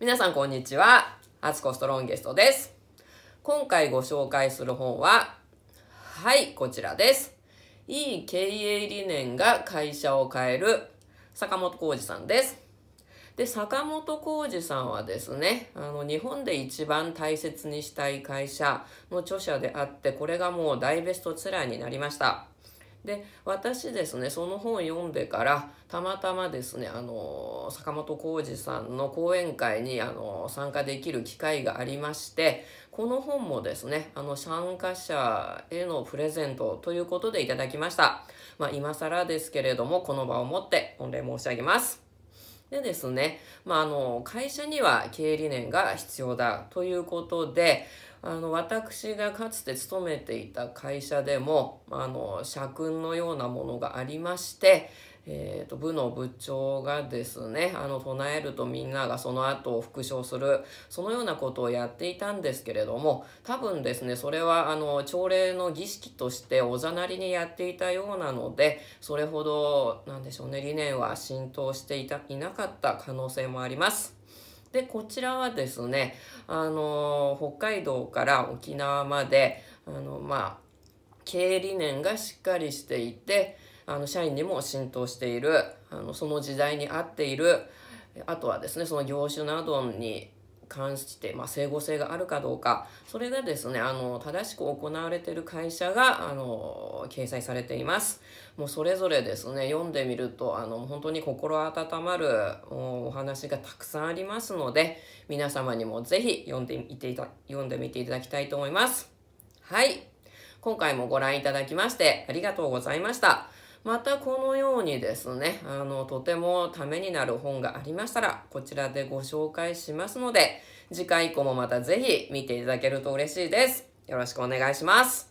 皆さんこんにちは。アツコストロンゲストです。今回ご紹介する本は、はい、こちらです。いい経営理念が会社を変える、坂本浩二さんです。で、坂本浩二さんはですね、あの、日本で一番大切にしたい会社の著者であって、これがもう大ベストツラーになりました。で私ですねその本読んでからたまたまですねあの坂本浩二さんの講演会にあの参加できる機会がありましてこの本もですねあの参加者へのプレゼントということでいただきました、まあ、今更ですけれどもこの場をもって御礼申し上げますでですね、まあ、あの会社には経営理念が必要だということであの私がかつて勤めていた会社でもあの社訓のようなものがありまして、えーと、部の部長がですねあの唱えるとみんながその後を復唱するそのようなことをやっていたんですけれども多分ですねそれはあの朝礼の儀式としておざなりにやっていたようなのでそれほどなんでしょうね理念は浸透していたいなかった可能性もあります。でこちらはですねあの北海道から沖縄まであのまあ経営理念がしっかりしていてあの社員にも浸透しているあのその時代に合っているあとはですねその業種などに関して、まあ、整合性があるかどうかそれがですねあの正しく行われている会社があの掲載されていますもうそれぞれですね読んでみるとあの本当に心温まるお話がたくさんありますので皆様にも是非読んでみていた読んでみていただきたいと思いますはい今回もご覧いただきましてありがとうございました。またこのようにですね、あの、とてもためになる本がありましたら、こちらでご紹介しますので、次回以降もまたぜひ見ていただけると嬉しいです。よろしくお願いします。